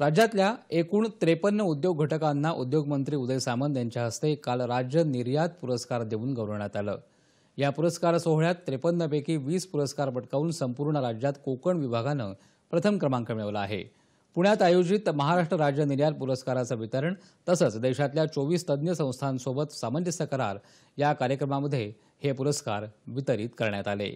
राज्यातल्या एकूण त्रेपन्न उद्योग घटकांना उद्योगमंत्री उदय सामंत यांच्या हस्ते काल राज्य निर्यात पुरस्कार देऊन गौरवण्यात आलं या पुरस्कार सोहळ्यात त्रेपन्नपैकी वीस पुरस्कार पटकावून संपूर्ण राज्यात कोकण विभागानं प्रथम क्रमांक मिळवला आहे पुण्यात आयोजित महाराष्ट्र राज्य निर्यात पुरस्काराचं वितरण तसंच देशातल्या चोवीस तज्ज्ञ संस्थांसोबत सामंजस्य करार या कार्यक्रमामध्ये हे पुरस्कार वितरित करण्यात आले